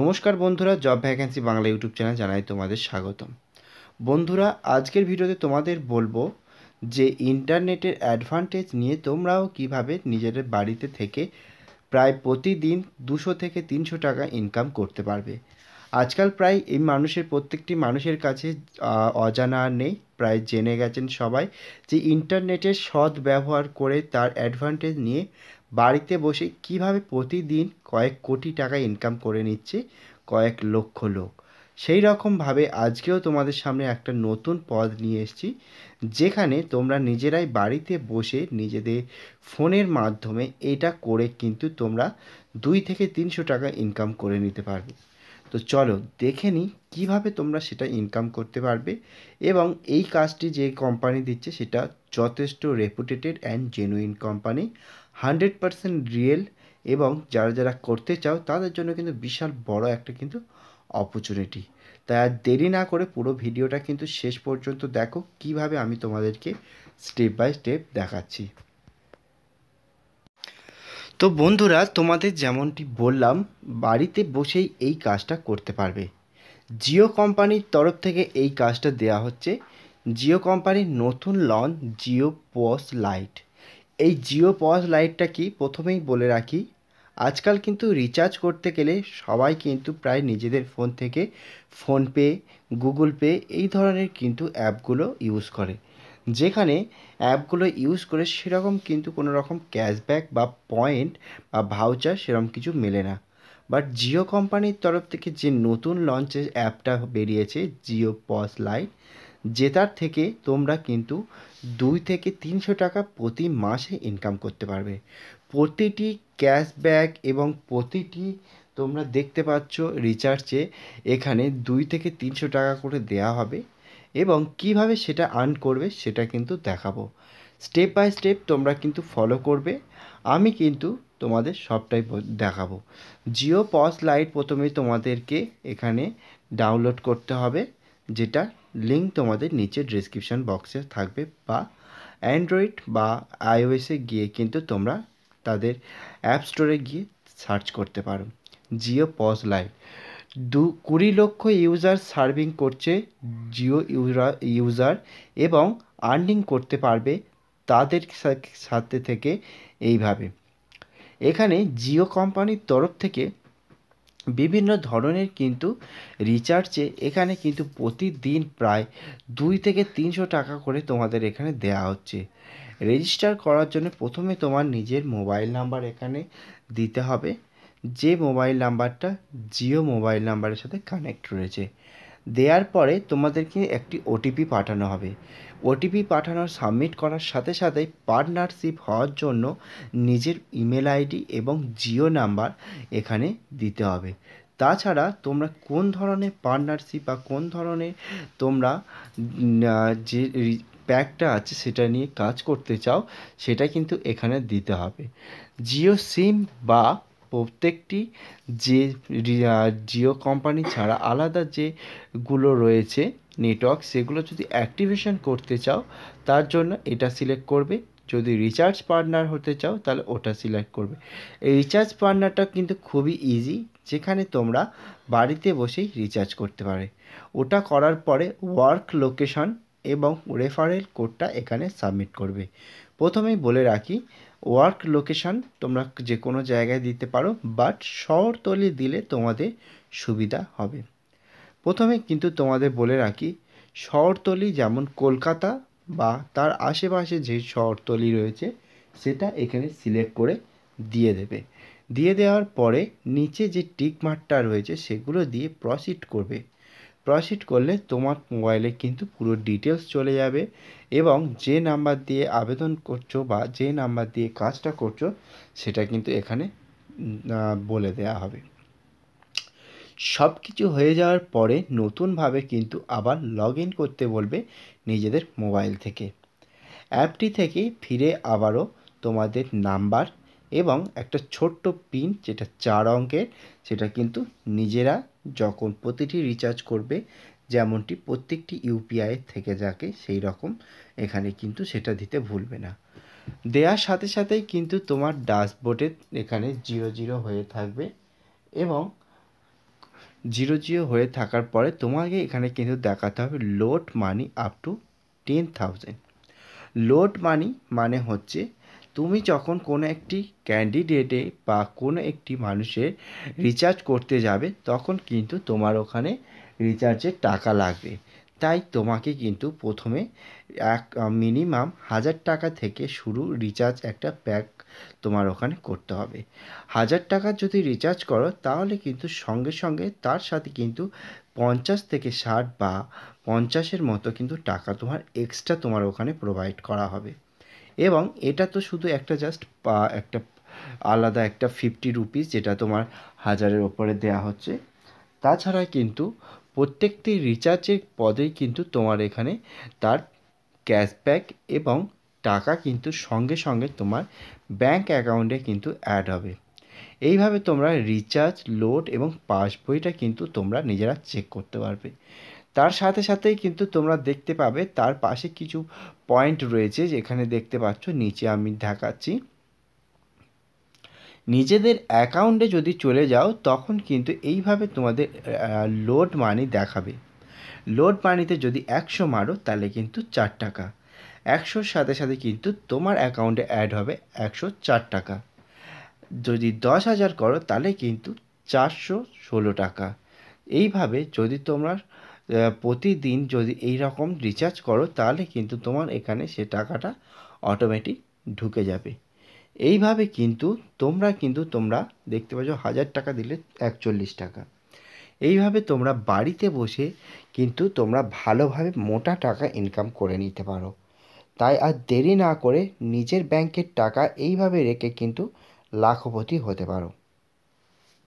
নমস্কার বন্ধুরা job vacancy Bangla YouTube channel জানাই তোমাদের স্বাগতম বন্ধুরা আজকের ভিডিওতে তোমাদের বলবো যে ইন্টারনেটের অ্যাডভান্টেজ নিয়ে তোমরাও কিভাবে নিজেদের বাড়িতে থেকে প্রায় প্রতিদিন দুশো থেকে তিনশো টাকা ইনকাম করতে পারবে আজকাল প্রায় এই মানুষের প্রত্যেকটি মানুষের কাছে অজানা নেই প্রায় জেনে গেছেন সবাই যে ইন্টারনেটের সৎ ব্যবহার করে তার অ্যাডভান্টেজ নিয়ে বাড়িতে বসে কিভাবে প্রতিদিন কয়েক কোটি টাকা ইনকাম করে নিচ্ছে কয়েক লক্ষ লোক সেই রকমভাবে আজকেও তোমাদের সামনে একটা নতুন পদ নিয়ে এসেছি যেখানে তোমরা নিজেরাই বাড়িতে বসে নিজেদের ফোনের মাধ্যমে এটা করে কিন্তু তোমরা দুই থেকে তিনশো টাকা ইনকাম করে নিতে পারবে তো চলো দেখে নিই কীভাবে তোমরা সেটা ইনকাম করতে পারবে এবং এই কাজটি যে কোম্পানি দিচ্ছে সেটা যথেষ্ট reputed and genuine company hundred percent real এবং যারা যারা করতে চাও তাদের জন্য কিন্তু বিশাল বড় একটা কিন্তু অপরচুনিটি তাই আর দেরি না করে পুরো ভিডিওটা কিন্তু শেষ পর্যন্ত দেখো কিভাবে আমি তোমাদেরকে স্টেপ বাই স্টেপ দেখাচ্ছি তো বন্ধুরা তোমাদের যেমনটি বললাম বাড়িতে বসেই এই কাজটা করতে পারবে জিও কোম্পানির তরফ থেকে এই কাজটা দেয়া হচ্ছে জিও কোম্পানির নতুন লঞ্চ জিও পস লাইট এই জিও পস লাইটটা কি প্রথমেই বলে রাখি আজকাল কিন্তু রিচার্জ করতে গেলে সবাই কিন্তু প্রায় নিজেদের ফোন থেকে ফোনপে গুগল পে এই ধরনের কিন্তু অ্যাপগুলো ইউজ করে যেখানে অ্যাপগুলো ইউজ করে সেরকম কিন্তু কোনো রকম ক্যাশব্যাক বা পয়েন্ট বা ভাউচার সেরকম কিছু মেলে না বাট জিও কোম্পানির তরফ থেকে যে নতুন লঞ্চের অ্যাপটা বেরিয়েছে জিও পস লাইট যেটার থেকে তোমরা কিন্তু দুই থেকে তিনশো টাকা প্রতি মাসে ইনকাম করতে পারবে প্রতিটি ক্যাশব্যাক এবং প্রতিটি তোমরা দেখতে পাচ্ছ রিচার্জে এখানে দুই থেকে তিনশো টাকা করে দেয়া হবে এবং কিভাবে সেটা আর্ন করবে সেটা কিন্তু দেখাবো স্টেপ বাই স্টেপ তোমরা কিন্তু ফলো করবে আমি কিন্তু তোমাদের সবটাই দেখাবো জিও পজ লাইট প্রথমে তোমাদেরকে এখানে ডাউনলোড করতে হবে যেটা লিঙ্ক তোমাদের নিচে ডিসক্রিপশান বক্সে থাকবে বা অ্যান্ড্রয়েড বা আইওএসে গিয়ে কিন্তু তোমরা তাদের অ্যাপ স্টোরে গিয়ে সার্চ করতে পারো জিও পজ লাইট দু কুড়ি লক্ষ ইউজার সার্ভিং করছে জিও ইউজার এবং আর্নিং করতে পারবে তাদের সাথে থেকে এইভাবে এখানে জিও কোম্পানির তরফ থেকে বিভিন্ন ধরনের কিন্তু রিচার্জে এখানে কিন্তু প্রতিদিন প্রায় দুই থেকে তিনশো টাকা করে তোমাদের এখানে দেয়া হচ্ছে রেজিস্টার করার জন্য প্রথমে তোমার নিজের মোবাইল নাম্বার এখানে দিতে হবে যে মোবাইল নাম্বারটা জিও মোবাইল নাম্বারের সাথে কানেক্ট রয়েছে দেওয়ার পরে তোমাদেরকে একটি ওটিপি পাঠানো হবে ওটিপি পাঠানোর সাবমিট করার সাথে সাথে পার্টনারশিপ হওয়ার জন্য নিজের ইমেল আইডি এবং জিও নাম্বার এখানে দিতে হবে তাছাড়া তোমরা কোন ধরনের পার্টনারশিপ বা কোন ধরনের তোমরা যে প্যাকটা আছে সেটা নিয়ে কাজ করতে চাও সেটা কিন্তু এখানে দিতে হবে জিও সিম বা প্রত্যেকটি যে জিও কোম্পানি ছাড়া আলাদা যেগুলো রয়েছে নেটওয়ার্ক সেগুলো যদি অ্যাক্টিভেশন করতে চাও তার জন্য এটা সিলেক্ট করবে যদি রিচার্জ পার্টনার হতে চাও তাহলে ওটা সিলেক্ট করবে এই রিচার্জ পার্টনারটা কিন্তু খুবই ইজি যেখানে তোমরা বাড়িতে বসেই রিচার্জ করতে পারে ওটা করার পরে ওয়ার্ক লোকেশন এবং রেফারেল কোডটা এখানে সাবমিট করবে প্রথমেই বলে রাখি ওয়ার্ক লোকেশান তোমরা যে কোনো জায়গায় দিতে পারো বাট শহরতলি দিলে তোমাদের সুবিধা হবে প্রথমে কিন্তু তোমাদের বলে রাখি শহরতলি যেমন কলকাতা বা তার আশেপাশে যে শহরতলি রয়েছে সেটা এখানে সিলেক্ট করে দিয়ে দেবে দিয়ে দেওয়ার পরে নিচে যে টিক রয়েছে সেগুলো দিয়ে প্রসিড করবে প্রসিড করলে তোমার মোবাইলে কিন্তু পুরো ডিটেলস চলে যাবে এবং যে নাম্বার দিয়ে আবেদন করছো বা যে নাম্বার দিয়ে কাজটা করছো সেটা কিন্তু এখানে বলে দেয়া হবে সব কিছু হয়ে যাওয়ার পরে নতুনভাবে কিন্তু আবার লগ ইন করতে বলবে নিজেদের মোবাইল থেকে অ্যাপটি থেকে ফিরে আবারও তোমাদের নাম্বার এবং একটা ছোট্ট পিন যেটা চার অঙ্কের সেটা কিন্তু নিজেরা যখন প্রতিটি রিচার্জ করবে যেমনটি প্রত্যেকটি ইউপিআই থেকে যাকে সেই রকম এখানে কিন্তু সেটা দিতে ভুলবে না দেওয়ার সাথে সাথেই কিন্তু তোমার ড্যাশবোর্ডে এখানে জিরো জিরো হয়ে থাকবে এবং জিরো জিরো হয়ে থাকার পরে তোমাকে এখানে কিন্তু দেখাতে হবে load money up to ten thousand load money মানে হচ্ছে তুমি যখন কোনো একটি ক্যান্ডিডেটে বা কোনো একটি মানুষের রিচার্জ করতে যাবে তখন কিন্তু তোমার ওখানে রিচার্জে টাকা লাগবে তাই তোমাকে কিন্তু প্রথমে এক মিনিমাম হাজার টাকা থেকে শুরু রিচার্জ একটা প্যাক তোমার ওখানে করতে হবে হাজার টাকা যদি রিচার্জ করো তাহলে কিন্তু সঙ্গে সঙ্গে তার সাথে কিন্তু পঞ্চাশ থেকে ষাট বা পঞ্চাশের মতো কিন্তু টাকা তোমার এক্সট্রা তোমার ওখানে প্রোভাইড করা হবে এবং এটা তো শুধু একটা জাস্ট একটা আলাদা একটা ফিফটি রুপিস যেটা তোমার হাজারের ওপরে দেয়া হচ্ছে তাছাড়া কিন্তু প্রত্যেকটি রিচার্জের পদেই কিন্তু তোমার এখানে তার ক্যাশব্যাক এবং টাকা কিন্তু সঙ্গে সঙ্গে তোমার ব্যাংক অ্যাকাউন্টে কিন্তু অ্যাড হবে এইভাবে তোমরা রিচার্জ লোড এবং পাসবইটা কিন্তু তোমরা নিজেরা চেক করতে পারবে তার সাথে সাথেই কিন্তু তোমরা দেখতে পাবে তার পাশে কিছু পয়েন্ট রয়েছে যেখানে দেখতে পাচ্ছ নিচে আমি দেখাচ্ছি নিজেদের অ্যাকাউন্টে যদি চলে যাও তখন কিন্তু এইভাবে তোমাদের লোড মানি দেখাবে লোড মানিতে যদি একশো মারো তাহলে কিন্তু চার টাকা একশোর সাথে সাথে কিন্তু তোমার অ্যাকাউন্টে অ্যাড হবে একশো চার টাকা যদি দশ হাজার করো তাহলে কিন্তু চারশো ষোলো টাকা এইভাবে যদি তোমরা প্রতিদিন যদি এই রকম রিচার্জ করো তাহলে কিন্তু তোমার এখানে সে টাকাটা অটোমেটিক ঢুকে যাবে এইভাবে কিন্তু তোমরা কিন্তু তোমরা দেখতে পাচ্ছ হাজার টাকা দিলে একচল্লিশ টাকা এইভাবে তোমরা বাড়িতে বসে কিন্তু তোমরা ভালোভাবে মোটা টাকা ইনকাম করে নিতে পারো তাই আর দেরি না করে নিজের ব্যাংকের টাকা এইভাবে রেখে কিন্তু লাখপতি হতে পারো